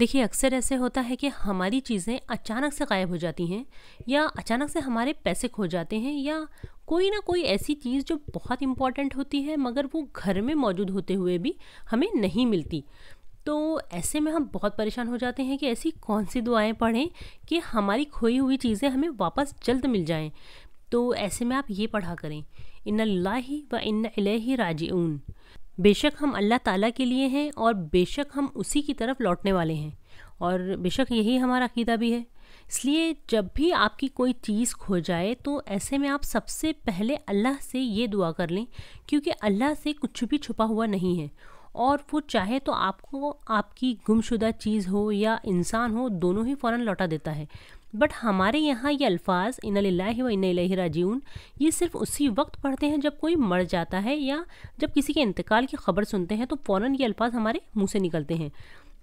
देखिए अक्सर ऐसे होता है कि हमारी चीज़ें अचानक से गायब हो जाती हैं या अचानक से हमारे पैसे खो जाते हैं या कोई ना कोई ऐसी चीज़ जो बहुत इम्पॉर्टेंट होती है मगर वो घर में मौजूद होते हुए भी हमें नहीं मिलती तो ऐसे में हम बहुत परेशान हो जाते हैं कि ऐसी कौन सी दुआएं पढ़ें कि हमारी खोई हुई चीज़ें हमें वापस जल्द मिल जाएं तो ऐसे में आप ये पढ़ा करें इन्ना लाही व इन्ना इलेही बेशक हम अल्लाह ताला के लिए हैं और बेशक हम उसी की तरफ लौटने वाले हैं और बेशक यही हमारा अकीदा भी है इसलिए जब भी आपकी कोई चीज़ खो जाए तो ऐसे में आप सबसे पहले अल्लाह से ये दुआ कर लें क्योंकि अल्लाह से कुछ भी छुपा हुआ नहीं है और वो चाहे तो आपको आपकी गुमशुदा चीज़ हो या इंसान हो दोनों ही फ़ौर लौटा देता है बट हमारे यहाँ ये अल्फाज इन व इन राजीउन ये सिर्फ उसी वक्त पढ़ते हैं जब कोई मर जाता है या जब किसी के इंतकाल की खबर सुनते हैं तो फ़ौर ये अल्फाज हमारे मुँह से निकलते हैं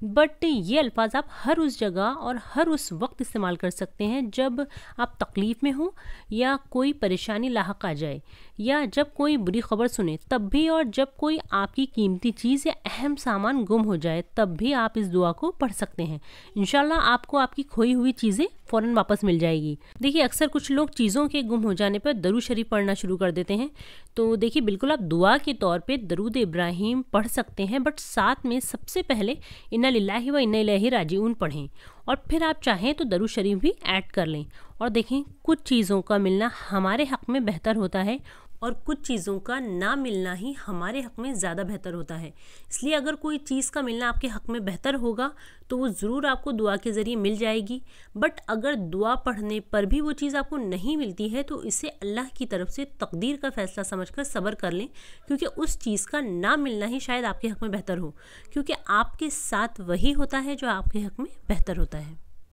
बट ये अल्फाज आप हर उस जगह और हर उस वक्त इस्तेमाल कर सकते हैं जब आप तकलीफ़ में हो या कोई परेशानी लाक आ जाए या जब कोई बुरी खबर सुने तब भी और जब कोई आपकी कीमती चीज़ या अहम सामान गुम हो जाए तब भी आप इस दुआ को पढ़ सकते हैं इन आपको आपकी खोई हुई चीज़ें फ़ौरन वापस मिल जाएगी देखिए अक्सर कुछ लोग चीज़ों के गुम हो जाने पर दरू शरीफ पढ़ना शुरू कर देते हैं तो देखिए बिल्कुल आप दुआ के तौर पर दरूद इब्राहिम पढ़ सकते हैं बट साथ में सबसे पहले इन्ना लाही व इन्ना लाही राजीउन पढ़ें और फिर आप चाहें तो दरू शरीफ भी ऐड कर लें और देखें कुछ चीज़ों का मिलना हमारे हक़ में बेहतर होता है और कुछ चीज़ों का ना मिलना ही हमारे हक में ज़्यादा बेहतर होता है इसलिए अगर कोई चीज़ का मिलना आपके हक में बेहतर होगा तो वो ज़रूर आपको दुआ के ज़रिए मिल जाएगी बट अगर दुआ पढ़ने पर भी वो चीज़ आपको नहीं मिलती है तो इसे अल्लाह की तरफ से तकदीर का फ़ैसला समझ कर सब्र कर लें क्योंकि उस चीज़ का ना मिलना ही शायद आपके हक में बेहतर हो क्योंकि आपके साथ वही होता है जो आपके हक में बेहतर होता है